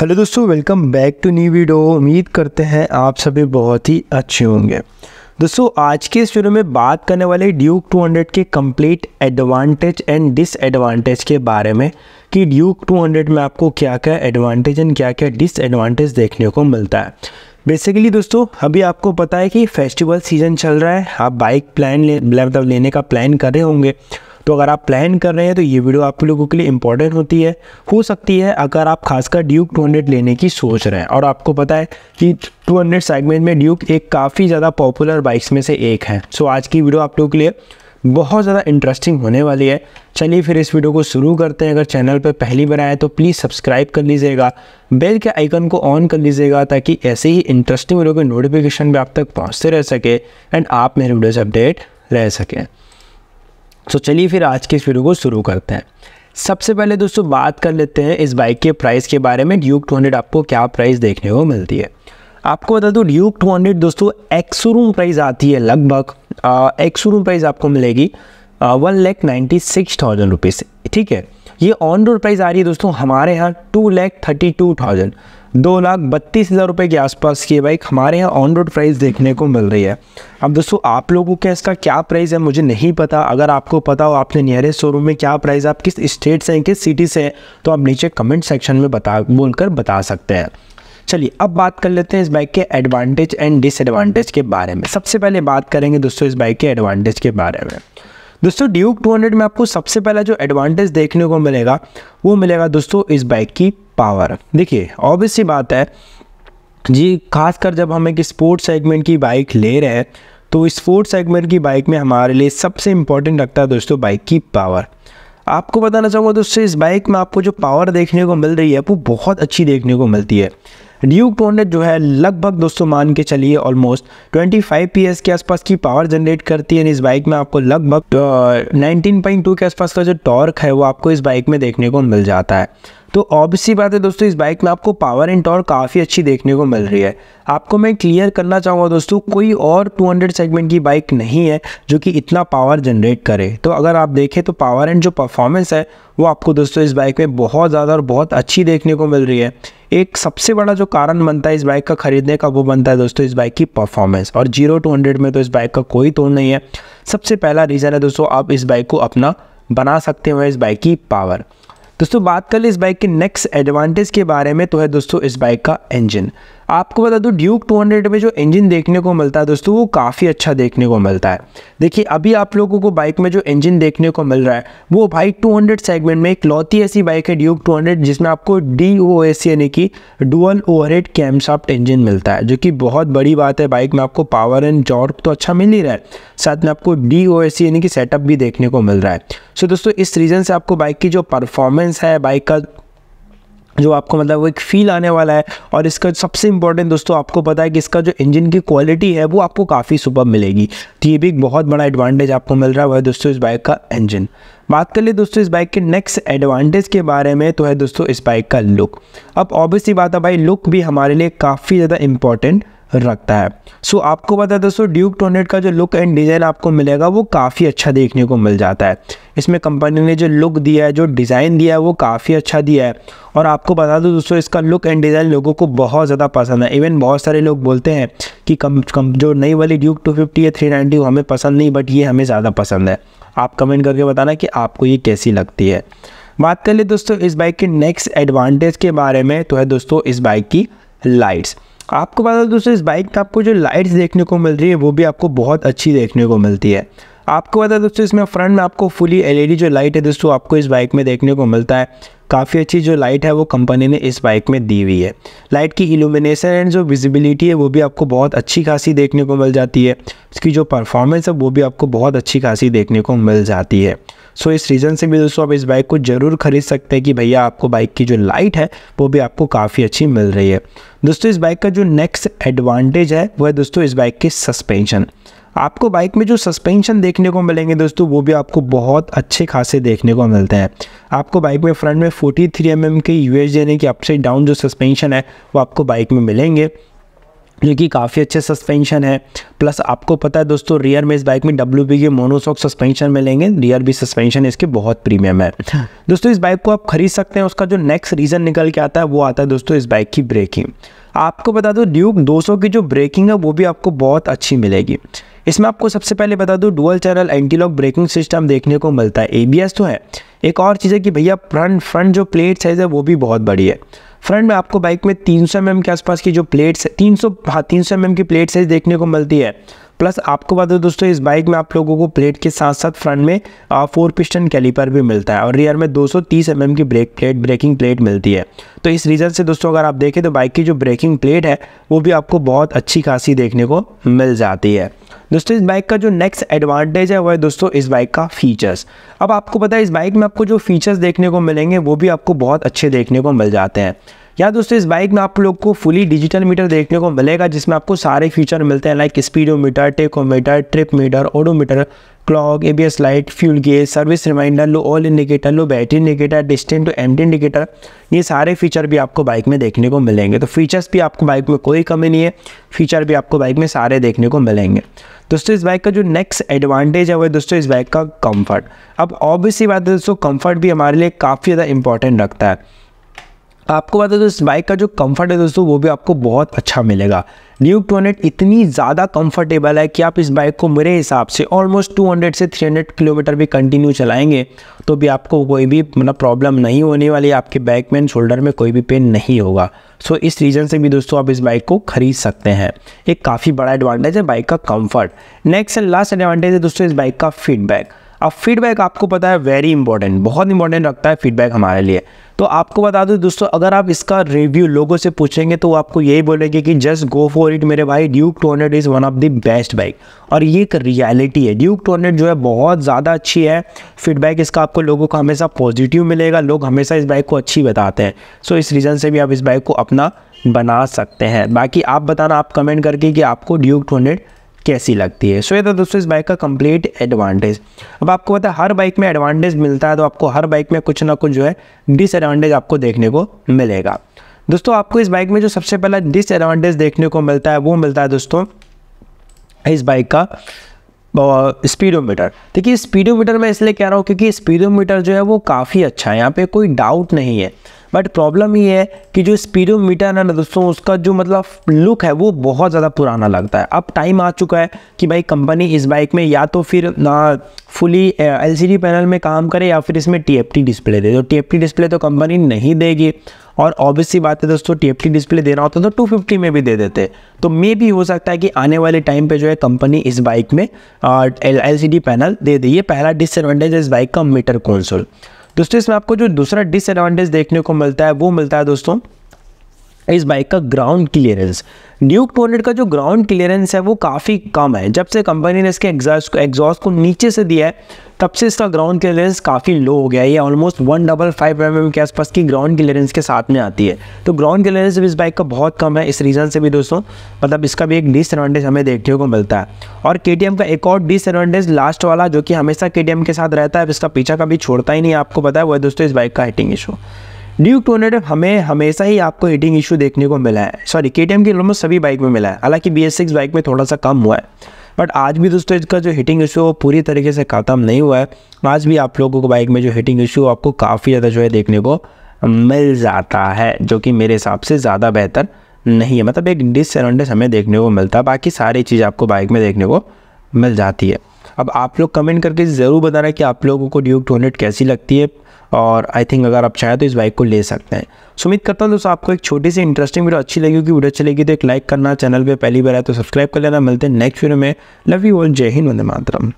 Hello दोस्तों welcome back to new video उम्मीद करते हैं आप सभी बहुत ही अच्छे होंगे दोस्तों आज के इस वीडियो में बात करने वाले ड्यूक 200 के कंप्लीट एडवांटेज एंड डिसएडवांटेज के बारे में कि ड्यूक 200 में आपको क्या क्या एडवांटेज एंड क्या क्या डिसएडवांटेज देखने को मिलता है बेसिकली दोस्तों अभी आपको पता है कि फेस्टिवल सीजन चल रहा है आप बाइक प्लान ले मतलब लेने का प्लान कर रहे होंगे तो अगर आप प्लान कर रहे हैं तो ये वीडियो आप लोगों के लिए इंपॉर्टेंट होती है हो सकती है अगर आप खासकर ड्यूक 200 लेने की सोच रहे हैं और आपको पता है कि 200 सेगमेंट में ड्यूक एक काफ़ी ज़्यादा पॉपुलर बाइक्स में से एक है सो आज की वीडियो आप लोगों के लिए बहुत ज़्यादा इंटरेस्टिंग होने वाली है चलिए फिर इस वीडियो को शुरू करते हैं अगर चैनल पर पहली बार आए तो प्लीज़ सब्सक्राइब कर लीजिएगा बेल के आइकन को ऑन कर लीजिएगा ताकि ऐसे ही इंटरेस्टिंग वीडियो के नोटिफिकेशन भी आप तक पहुँचते रह सके एंड आप मेरे वीडियो से अपडेट रह सकें तो चलिए फिर आज के इस वीडियो को शुरू करते हैं सबसे पहले दोस्तों बात कर लेते हैं इस बाइक के प्राइस के बारे में ड्यूक 200 आपको क्या प्राइस देखने को मिलती है आपको बता दूँ ड्यूक 200 दोस्तों एक्सोरूम प्राइस आती है लगभग रूम प्राइस आपको मिलेगी one lakh ninety six thousand rupees ठीक है ये ऑन रोड प्राइस आ रही है दोस्तों हमारे यहाँ two lakh thirty two thousand दो लाख बत्तीस हज़ार रुपये के आसपास की बाइक हमारे यहाँ ऑन रोड प्राइस देखने को मिल रही है अब दोस्तों आप लोगों का इसका क्या प्राइस है मुझे नहीं पता अगर आपको पता हो आपने नियरेस्ट शोरूम में क्या प्राइस आप किस स्टेट से हैं किस सिटी से हैं तो आप नीचे कमेंट सेक्शन में बता बोलकर बता सकते हैं चलिए अब बात कर लेते हैं इस बाइक के एडवांटेज एंड डिसएडवांटेज के बारे में सबसे पहले बात करेंगे दोस्तों इस बाइक के एडवांटेज के बारे में दोस्तों ड्यूक 200 में आपको सबसे पहला जो एडवांटेज देखने को मिलेगा वो मिलेगा दोस्तों इस बाइक की पावर देखिए ऑब्वियस सी बात है जी खासकर जब हम एक स्पोर्ट सेगमेंट की बाइक ले रहे हैं तो स्पोर्ट सेगमेंट की बाइक में हमारे लिए सबसे इंपॉर्टेंट लगता है दोस्तों बाइक की पावर आपको बताना चाहूँगा दोस्तों इस बाइक में आपको जो पावर देखने को मिल रही है वो बहुत अच्छी देखने को मिलती है ड्यूक टू हंड्रेड जो है लगभग दोस्तों मान के चलिए almost twenty five P S के आसपास की पावर जनरेट करती है इस बाइक में आपको लगभग नाइनटीन पॉइंट टू के आसपास का जो टॉर्क है वो आपको इस बाइक में देखने को मिल जाता है तो ऑब्वियसली बात है दोस्तों इस बाइक में आपको पावर एंड टॉर्क काफ़ी अच्छी देखने को मिल रही है आपको मैं क्लियर करना चाहूँगा दोस्तों कोई और 200 सेगमेंट की बाइक नहीं है जो कि इतना पावर जनरेट करे तो अगर आप देखें तो पावर एंड जो परफॉर्मेंस है वो आपको दोस्तों इस बाइक में बहुत ज़्यादा और बहुत अच्छी देखने को मिल रही है एक सबसे बड़ा जो कारण बनता है इस बाइक का खरीदने का वो बनता है दोस्तों इस बाइक की परफॉर्मेंस और जीरो टू हंड्रेड में तो इस बाइक का कोई तोड़ नहीं है सबसे पहला रीज़न है दोस्तों आप इस बाइक को अपना बना सकते हो इस बाइक की पावर दोस्तों बात कर ले इस बाइक के नेक्स्ट एडवांटेज के बारे में तो है दोस्तों इस बाइक का इंजन आपको बता दूं ड्यूक 200 में जो इंजन देखने को मिलता है दोस्तों वो काफ़ी अच्छा देखने को मिलता है देखिए अभी आप लोगों को बाइक में जो इंजन देखने को मिल रहा है वो बाइक 200 सेगमेंट में एक लौती ऐसी बाइक है ड्यूक 200 जिसमें आपको डी ओ एस यानी कि डुअल ओवरहेड कैमशाफ्ट इंजन मिलता है जो कि बहुत बड़ी बात है बाइक में आपको पावर एंड जॉर्क तो अच्छा मिल ही रहा है साथ में आपको डी ओ एस यानी कि सेटअप भी देखने को मिल रहा है सो दोस्तों इस रीज़न से आपको बाइक की जो परफॉर्मेंस है बाइक का जो आपको मतलब वो एक फील आने वाला है और इसका सबसे इंपॉर्टेंट दोस्तों आपको पता है कि इसका जो इंजन की क्वालिटी है वो आपको काफ़ी सुपर मिलेगी तो ये भी एक बहुत बड़ा एडवांटेज आपको मिल रहा है दोस्तों इस बाइक का इंजन बात कर ले दोस्तों इस बाइक के नेक्स्ट एडवांटेज के बारे में तो है दोस्तों इस बाइक का लुक अब ऑब्वियसली बात है भाई लुक भी हमारे लिए काफ़ी ज़्यादा इंपॉर्टेंट रखता है सो so, आपको पता है दोस्तों ड्यूक टोनेट का जो लुक एंड डिज़ाइन आपको मिलेगा वो काफ़ी अच्छा देखने को मिल जाता है इसमें कंपनी ने जो लुक दिया है जो डिज़ाइन दिया है वो काफ़ी अच्छा दिया है और आपको बता दो दोस्तों इसका लुक एंड डिज़ाइन लोगों को बहुत ज़्यादा पसंद है इवन बहुत सारे लोग बोलते हैं कि कम कम जो नई वाली ड्यूक टू फिफ्टी या थ्री नाइन्टी वो हमें पसंद नहीं बट ये हमें ज़्यादा पसंद है आप कमेंट करके बताना कि आपको ये कैसी लगती है बात कर ले दोस्तों इस बाइक के नेक्स्ट एडवांटेज के बारे में तो है दोस्तों इस बाइक की लाइट्स आपको पता है दोस्तों इस बाइक में आपको जो लाइट्स देखने को मिल रही है वो भी आपको बहुत अच्छी देखने को मिलती है आपको है दोस्तों इसमें फ्रंट में आपको फुली एलईडी जो लाइट है दोस्तों आपको इस बाइक में देखने को मिलता है काफ़ी अच्छी जो लाइट है वो कंपनी ने इस बाइक में दी हुई है लाइट की इल्यूमिनेशन एंड जो विजिबिलिटी है वो भी आपको बहुत अच्छी खासी देखने को मिल जाती है इसकी जो परफॉर्मेंस है वो भी आपको बहुत अच्छी खासी देखने को मिल जाती है सो इस रीज़न से भी दोस्तों आप इस बाइक को ज़रूर ख़रीद सकते हैं कि भैया आपको बाइक की जो लाइट है वो भी आपको काफ़ी अच्छी मिल रही है दोस्तों इस बाइक का जो नेक्स्ट एडवांटेज है वह दोस्तों इस बाइक की सस्पेंशन आपको बाइक में जो सस्पेंशन देखने को मिलेंगे दोस्तों वो भी आपको बहुत अच्छे खासे देखने को मिलते हैं आपको बाइक में फ्रंट में 43 थ्री mm के यूएस यानी कि अपसाइड डाउन जो सस्पेंशन है वो आपको बाइक में मिलेंगे जो कि काफ़ी अच्छे सस्पेंशन है प्लस आपको पता है दोस्तों रियर में इस बाइक में डब्ल्यू के मोनोसॉक सस्पेंशन मिलेंगे रियर भी सस्पेंशन इसके बहुत प्रीमियम है अच्छा। दोस्तों इस बाइक को आप खरीद सकते हैं उसका जो नेक्स्ट रीज़न निकल के आता है वो आता है दोस्तों इस बाइक की ब्रेकिंग आपको बता दो ड्यूक 200 की जो ब्रेकिंग है वो भी आपको बहुत अच्छी मिलेगी इसमें आपको सबसे पहले बता दूँ dual channel antilock braking system देखने को मिलता है ए तो है एक और चीज़ है कि भैया फ्रंट फ्रंट जो प्लेट साइज़ है वो भी बहुत बड़ी है फ्रंट में आपको बाइक में 300 सौ mm के आसपास की जो प्लेट्स है तीन सौ हाँ तीन सौ mm की प्लेट साइज देखने को मिलती है प्लस आपको बता दो दोस्तों इस बाइक में आप लोगों को प्लेट के साथ साथ फ्रंट में फोर पिस्टन कैलीपर भी मिलता है और रियर में 230 mm की ब्रेक प्लेट ब्रेकिंग प्लेट मिलती है तो इस रीज़न से दोस्तों अगर आप देखें तो बाइक की जो ब्रेकिंग प्लेट है वो भी आपको बहुत अच्छी खासी देखने को मिल जाती है दोस्तों इस बाइक का जो नेक्स्ट एडवांटेज है वो है दोस्तों इस बाइक का फीचर्स अब आपको पता है इस बाइक में आपको जो फीचर्स देखने को मिलेंगे वो भी आपको बहुत अच्छे देखने को मिल जाते हैं या दोस्तों इस बाइक में आप लोग को फुली डिजिटल मीटर देखने को मिलेगा जिसमें आपको सारे फीचर मिलते हैं like speedometer tachometer trip meter odometer clock ABS light fuel gauge service reminder low oil indicator low battery indicator distance to एम इंडिकेटर ये सारे फीचर भी आपको बाइक में देखने को मिलेंगे तो फीचर्स भी आपको बाइक में कोई कमी नहीं है फीचर भी आपको बाइक में सारे देखने को मिलेंगे दोस्तों इस बाइक का जो नेक्स्ट एडवांटेज है वो है दोस्तों इस बाइक का कम्फर्ट अब ऑब्वियसली बात है दोस्तों कम्फर्ट भी हमारे लिए काफ़ी ज़्यादा इंपॉर्टेंट रखता है आपको बता दो तो इस बाइक का जो कंफर्ट है दोस्तों वो भी आपको बहुत अच्छा मिलेगा न्यू टोनेट इतनी ज़्यादा कंफर्टेबल है कि आप इस बाइक को मेरे हिसाब से ऑलमोस्ट 200 से 300 किलोमीटर भी कंटिन्यू चलाएंगे तो भी आपको कोई भी मतलब प्रॉब्लम नहीं होने वाली आपके बैक में शोल्डर में कोई भी पेन नहीं होगा सो इस रीज़न से भी दोस्तों आप इस बाइक को खरीद सकते हैं एक काफ़ी बड़ा एडवांटेज है बाइक का comfort next and last advantage है दोस्तों इस बाइक का फीडबैक अब फीडबैक आपको पता है वेरी इंपॉर्टेंट बहुत इंपॉर्टेंट रखता है फीडबैक हमारे लिए तो आपको बता दूं दोस्तों अगर आप इसका रिव्यू लोगों से पूछेंगे तो आपको यही बोलेंगे कि जस्ट गो फॉर इट मेरे भाई ड्यूक टोनेट is one of the best bike और ये एक रियलिटी है ड्यूक टोनेट जो है बहुत ज़्यादा अच्छी है फीडबैक इसका आपको लोगों को हमेशा पॉजिटिव मिलेगा लोग हमेशा इस बाइक को अच्छी बताते हैं सो इस रीज़न से भी आप इस बाइक को अपना बना सकते हैं बाकी आप बताना आप कमेंट करके कि आपको ड्यूक टोनेट कैसी लगती है सो ये था दोस्तों इस बाइक का कंप्लीट एडवांटेज अब आपको पता है हर बाइक में एडवांटेज मिलता है तो आपको हर बाइक में कुछ ना कुछ जो है डिसएडवांटेज आपको देखने को मिलेगा दोस्तों आपको इस बाइक में जो सबसे पहला डिसएडवांटेज देखने को मिलता है वो मिलता है दोस्तों इस बाइक का स्पीडोमीटर देखिए स्पीडोमीटर मैं इसलिए कह रहा हूँ क्योंकि स्पीडोमीटर जो है वो काफ़ी अच्छा है यहाँ पे कोई डाउट नहीं है बट प्रॉब्लम ये है कि जो स्पीडोमीटर है ना दोस्तों उसका जो मतलब लुक है वो बहुत ज़्यादा पुराना लगता है अब टाइम आ चुका है कि भाई कंपनी इस बाइक में या तो फिर ना फुली एल पैनल में काम करे या फिर इसमें टी डिस्प्ले दे दो टी डिस्प्ले तो कंपनी तो नहीं देगी और ऑब्वियस सी बात है दोस्तों टी डिस्प्ले देना होता तो फिफ्टी में भी दे देते तो मे भी हो सकता है कि आने वाले टाइम पे जो है कंपनी इस बाइक में डी पैनल दे दे ये पहला डिसएडवांटेज है इस बाइक का मीटर कौनसोल दोस्तों इसमें आपको जो दूसरा डिसएडवांटेज देखने को मिलता है वो मिलता है दोस्तों इस बाइक का ग्राउंड क्लियरेंस न्यू 200 का जो ग्राउंड क्लियरेंस है वो काफ़ी कम है जब से कंपनी ने इसके एग्जॉस्ट को एग्जॉस्ट को नीचे से दिया है तब से इसका ग्राउंड क्लियरेंस काफ़ी लो हो गया है ये almost one double five M M के आसपास की ग्राउंड क्लियरेंस के साथ में आती है तो ग्राउंड क्लियरेंस भी इस बाइक का बहुत कम है इस रीज़न से भी दोस्तों मतलब इसका भी एक डिसएडवांटेज हमें देखने को मिलता है और के का एक और डिसएडवांटेज लास्ट वाला जो कि हमेशा के के साथ रहता है इसका पीछा कभी छोड़ता ही नहीं आपको पता है वह दोस्तों इस बाइक का हिटिंग इशू ड्यूक टू हमें हमेशा ही आपको हीटिंग इशू देखने को मिला है सॉरी के टी की ऑलमोस्ट सभी बाइक में मिला है हालांकि बी एस सिक्स बाइक में थोड़ा सा कम हुआ है बट आज भी दोस्तों इसका जो हीटिंग इशू वो पूरी तरीके से ख़त्म नहीं हुआ है आज भी आप लोगों को बाइक में जो हीटिंग इशू आपको काफ़ी ज़्यादा जो है देखने को मिल जाता है जो कि मेरे हिसाब से ज़्यादा बेहतर नहीं है मतलब एक डिसएडवांटेज हमें देखने को मिलता है बाकी सारी चीज़ आपको बाइक में देखने को मिल जाती है अब आप लोग कमेंट करके ज़रूर बताना कि आप लोगों को ड्यूक टू कैसी लगती है और आई थिंक अगर आप चाहें तो इस बाइक को ले सकते हैं सुमित करता हूँ दोस्तों आपको एक छोटी सी इंटरेस्टिंग वीडियो अच्छी लगी होगी वीडियो अच्छी लगी तो एक लाइक करना चैनल पर पहली बार आए तो सब्सक्राइब कर लेना मिलते हैं नेक्स्ट वीडियो में लव यू ऑल जय हिंद वंदे मातरम